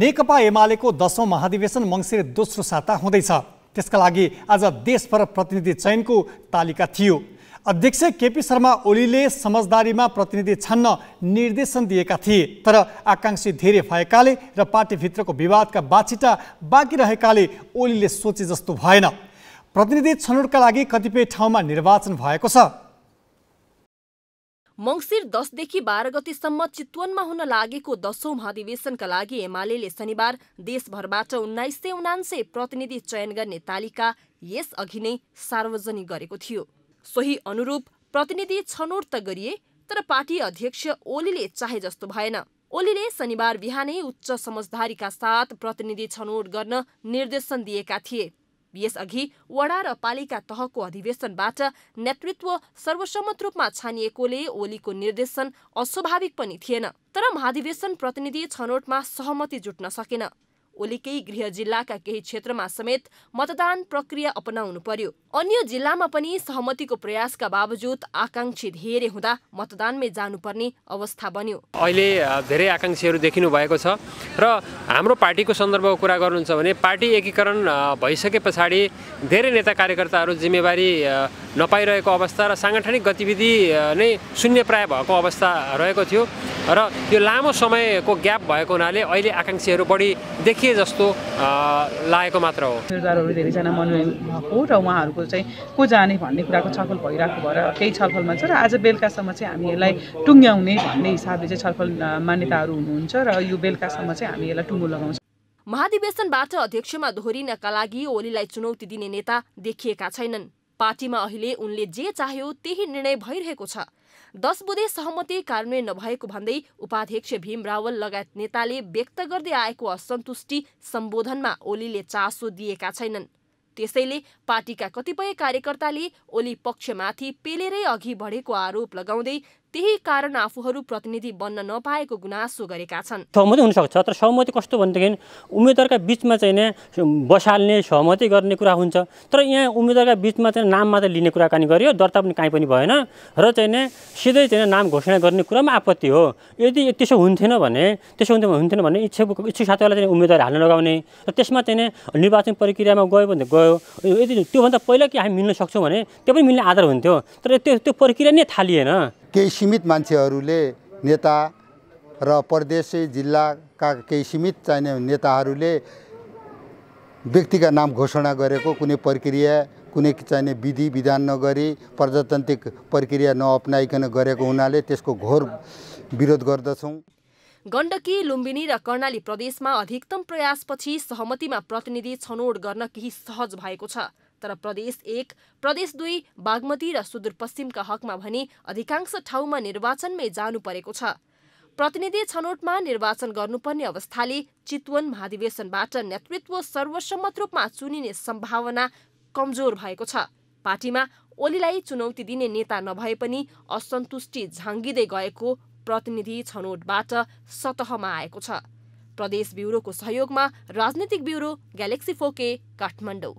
नेकपा एमालेको दसौँ महाधिवेशन मङ्सिर दोस्रो साता हुँदैछ त्यसका लागि आज देशभर प्रतिनिधि चयनको तालिका थियो अध्यक्ष केपी शर्मा ओलीले समझदारीमा प्रतिनिधि छान्न निर्देशन दिएका थिए तर आकाङ्क्षी धेरै भएकाले र पार्टीभित्रको विवादका बाछिटा बाँकी रहेकाले ओलीले सोचे जस्तो भएन प्रतिनिधि छनौटका लागि कतिपय ठाउँमा निर्वाचन भएको छ मङ्सिर दसदेखि बाह्र गतिसम्म चितवनमा हुन लागेको दशौं महाधिवेशनका लागि एमाले शनिबार देशभरबाट उन्नाइस सय उनान्से प्रतिनिधि चयन गर्ने तालिका यसअघि नै सार्वजनिक गरेको थियो सोही अनुरूप प्रतिनिधि छनौट त गरिए तर पार्टी अध्यक्ष ओलीले चाहे जस्तो भएन ओलीले शनिबार बिहानै उच्च समझदारीका साथ प्रतिनिधि छनौट गर्न निर्देशन दिएका थिए यसअघि वडा र पालिका तहको अधिवेशनबाट नेतृत्व सर्वसम्मत रूपमा छानिएकोले ओलीको निर्देशन अस्वाभाविक पनि थिएन तर महाधिवेशन प्रतिनिधि छनौटमा सहमति जुट्न सकेन ओलीकै गृह जिल्लाका केही क्षेत्रमा समेत मतदान प्रक्रिया अपनाउनु पर्यो अन्य जिल्लामा पनि सहमतिको प्रयासका बावजुद आकाङ्क्षी धेरै हुँदा मतदानमै जानुपर्ने अवस्था बन्यो अहिले धेरै आकाङ्क्षीहरू देखिनु भएको छ र हाम्रो पार्टीको सन्दर्भको कुरा गर्नुहुन्छ भने पार्टी एकीकरण भइसके पछाडि धेरै नेता कार्यकर्ताहरू जिम्मेवारी नपाइरहेको अवस्था र साङ्गठनिक गतिविधि नै शून्य प्राय भएको अवस्था रहेको थियो र त्यो लामो समयको ग्याप भएको हुनाले अहिले आकाङ्क्षीहरू बढी देखिए जस्तो लागेको मात्र हो निर्धारहरू धेरैजना मनोरञ्जन भएको र उहाँहरूको चाहिँ को जाने भन्ने कुराको छलफल भइरहेको भएर केही छलफलमा छ र आज बेलुकासम्म चाहिँ हामी यसलाई टुङ्ग्याउने भन्ने हिसाबले चाहिँ छलफल मान्यताहरू हुनुहुन्छ र यो बेलुकासम्म चाहिँ हामी यसलाई टुङ्गो लगाउँछौँ महाधिवेशनबाट अध्यक्षमा दोहोरिनका लागि ओलीलाई चुनौती दिने नेता देखिएका छैनन् पार्टीमा अहिले उनले जे चाह्यो त्यही निर्णय भइरहेको छ दस बुधे सहमति कार्यान्वयन नभएको भन्दै उपाध्यक्ष भीम रावल लगायत नेताले व्यक्त गर्दै आएको असन्तुष्टि सम्बोधनमा ओलीले चासो दिएका छैनन् त्यसैले पार्टीका कतिपय कार्यकर्ताले ओली पक्षमाथि पेलेरै अघि बढेको आरोप लगाउँदै त्यही कारण आफूहरू प्रतिनिधि बन्न नपाएको गुनासो गरेका छन् सहमति हुनसक्छ तर सहमति कस्तो भनेदेखि उम्मेद्वारका बिचमा चाहिँ बसाल्ने सहमति गर्ने कुरा हुन्छ तर यहाँ उम्मेद्वारका बिचमा चाहिँ नाम मात्र लिने कुराकानी गरियो दर्ता पनि काहीँ पनि भएन र चाहिँ सिधै चाहिँ नाम घोषणा गर्ने कुरामा आपत्ति हो यदि त्यसो हुन्थेन भने त्यसो हुन्थ्यो हुन्थेन भने इच्छुक इच्छुक साथीहरूलाई चाहिँ उम्मेद्वार हाल्न लगाउने र त्यसमा चाहिँ निर्वाचन प्रक्रियामा गयो भने गयो यदि त्योभन्दा पहिला कि हामी मिल्न सक्छौँ भने त्यो पनि मिल्ने आधार हुन्थ्यो तर त्यो त्यो प्रक्रिया नै थालिएन केही सीमित मान्छेहरूले नेता र प्रदेश जिल्लाका केही सीमित चाहिने नेताहरूले व्यक्तिका नाम घोषणा गरेको कुनै प्रक्रिया कुनै चाहिने विधि विधान नगरी प्रजातान्त्रिक प्रक्रिया नअपनाइकन गरेको हुनाले त्यसको घोर विरोध गर्दछौँ गण्डकी लुम्बिनी र कर्णाली प्रदेशमा अधिकतम प्रयासपछि सहमतिमा प्रतिनिधि छनौट गर्न केही सहज भएको छ तर प्रदेश एक प्रदेश दुई बागमती र सुदूरपश्चिमका हकमा भने अधिकांश ठाउँमा निर्वाचनमै जानु परेको छ प्रतिनिधि छनौटमा निर्वाचन गर्नुपर्ने अवस्थाले चितवन महाधिवेशनबाट नेतृत्व सर्वसम्मत रूपमा चुनिने सम्भावना कमजोर भएको छ पार्टीमा ओलीलाई चुनौती दिने नेता नभए पनि असन्तुष्टि झाङ्गिँदै गएको प्रतिनिधि छनौटबाट सतहमा आएको छ प्रदेश ब्युरोको सहयोगमा राजनीतिक ब्युरो ग्यालेक्सी फोके काठमाडौँ